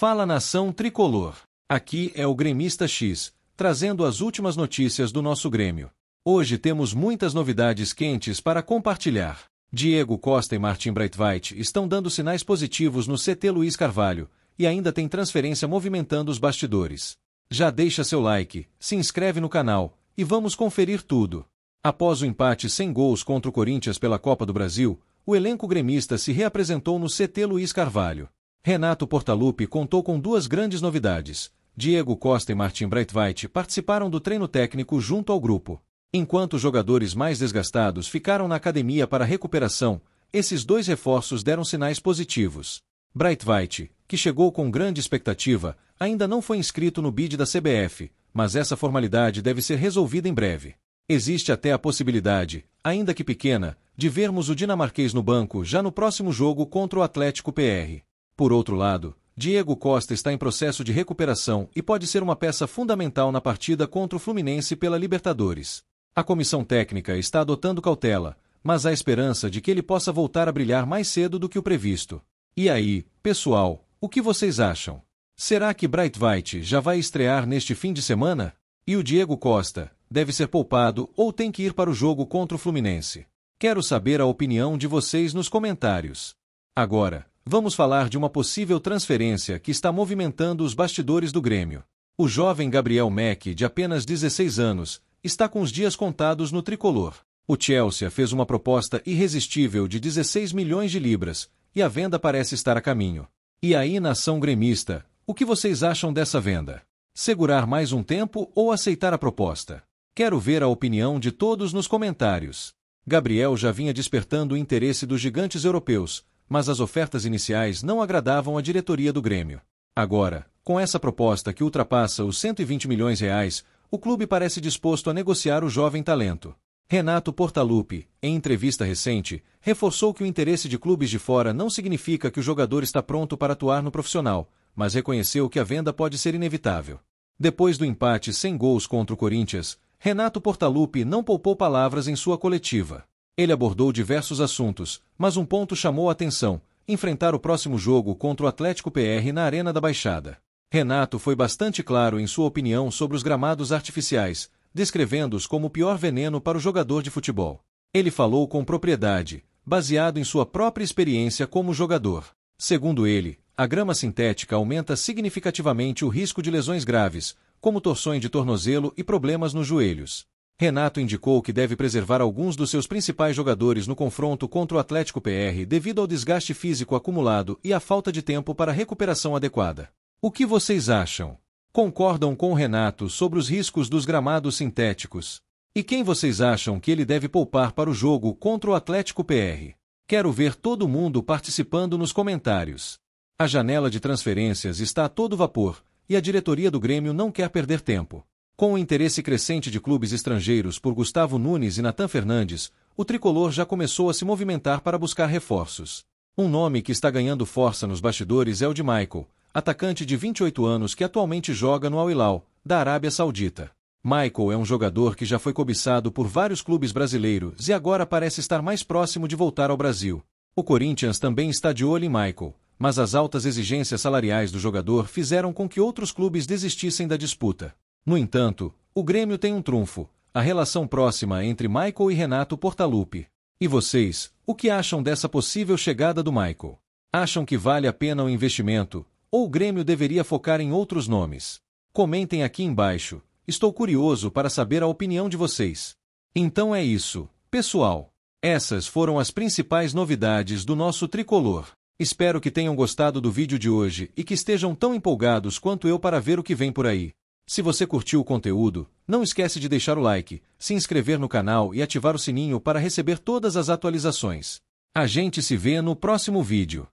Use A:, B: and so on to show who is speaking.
A: Fala nação tricolor. Aqui é o Gremista X, trazendo as últimas notícias do nosso Grêmio. Hoje temos muitas novidades quentes para compartilhar. Diego Costa e Martin Breitweit estão dando sinais positivos no CT Luiz Carvalho e ainda tem transferência movimentando os bastidores. Já deixa seu like, se inscreve no canal e vamos conferir tudo. Após o empate sem gols contra o Corinthians pela Copa do Brasil, o elenco gremista se reapresentou no CT Luiz Carvalho. Renato Portaluppi contou com duas grandes novidades. Diego Costa e Martin Breitweit participaram do treino técnico junto ao grupo. Enquanto os jogadores mais desgastados ficaram na academia para recuperação, esses dois reforços deram sinais positivos. Breitweit, que chegou com grande expectativa, ainda não foi inscrito no bid da CBF, mas essa formalidade deve ser resolvida em breve. Existe até a possibilidade, ainda que pequena, de vermos o dinamarquês no banco já no próximo jogo contra o Atlético PR. Por outro lado, Diego Costa está em processo de recuperação e pode ser uma peça fundamental na partida contra o Fluminense pela Libertadores. A comissão técnica está adotando cautela, mas há esperança de que ele possa voltar a brilhar mais cedo do que o previsto. E aí, pessoal, o que vocês acham? Será que Bright White já vai estrear neste fim de semana? E o Diego Costa deve ser poupado ou tem que ir para o jogo contra o Fluminense? Quero saber a opinião de vocês nos comentários. Agora, Vamos falar de uma possível transferência que está movimentando os bastidores do Grêmio. O jovem Gabriel Mack, de apenas 16 anos, está com os dias contados no tricolor. O Chelsea fez uma proposta irresistível de 16 milhões de libras e a venda parece estar a caminho. E aí, nação gremista, o que vocês acham dessa venda? Segurar mais um tempo ou aceitar a proposta? Quero ver a opinião de todos nos comentários. Gabriel já vinha despertando o interesse dos gigantes europeus, mas as ofertas iniciais não agradavam a diretoria do Grêmio. Agora, com essa proposta que ultrapassa os 120 milhões reais, o clube parece disposto a negociar o jovem talento. Renato Portaluppi, em entrevista recente, reforçou que o interesse de clubes de fora não significa que o jogador está pronto para atuar no profissional, mas reconheceu que a venda pode ser inevitável. Depois do empate sem gols contra o Corinthians, Renato Portaluppi não poupou palavras em sua coletiva. Ele abordou diversos assuntos, mas um ponto chamou a atenção: enfrentar o próximo jogo contra o Atlético PR na Arena da Baixada. Renato foi bastante claro em sua opinião sobre os gramados artificiais, descrevendo-os como o pior veneno para o jogador de futebol. Ele falou com propriedade, baseado em sua própria experiência como jogador. Segundo ele, a grama sintética aumenta significativamente o risco de lesões graves, como torções de tornozelo e problemas nos joelhos. Renato indicou que deve preservar alguns dos seus principais jogadores no confronto contra o Atlético PR devido ao desgaste físico acumulado e à falta de tempo para recuperação adequada. O que vocês acham? Concordam com Renato sobre os riscos dos gramados sintéticos? E quem vocês acham que ele deve poupar para o jogo contra o Atlético PR? Quero ver todo mundo participando nos comentários. A janela de transferências está a todo vapor e a diretoria do Grêmio não quer perder tempo. Com o interesse crescente de clubes estrangeiros por Gustavo Nunes e Natan Fernandes, o tricolor já começou a se movimentar para buscar reforços. Um nome que está ganhando força nos bastidores é o de Michael, atacante de 28 anos que atualmente joga no Al Hilal, da Arábia Saudita. Michael é um jogador que já foi cobiçado por vários clubes brasileiros e agora parece estar mais próximo de voltar ao Brasil. O Corinthians também está de olho em Michael, mas as altas exigências salariais do jogador fizeram com que outros clubes desistissem da disputa. No entanto, o Grêmio tem um trunfo, a relação próxima entre Michael e Renato Portaluppi. E vocês, o que acham dessa possível chegada do Michael? Acham que vale a pena o investimento, ou o Grêmio deveria focar em outros nomes? Comentem aqui embaixo, estou curioso para saber a opinião de vocês. Então é isso, pessoal. Essas foram as principais novidades do nosso tricolor. Espero que tenham gostado do vídeo de hoje e que estejam tão empolgados quanto eu para ver o que vem por aí. Se você curtiu o conteúdo, não esquece de deixar o like, se inscrever no canal e ativar o sininho para receber todas as atualizações. A gente se vê no próximo vídeo.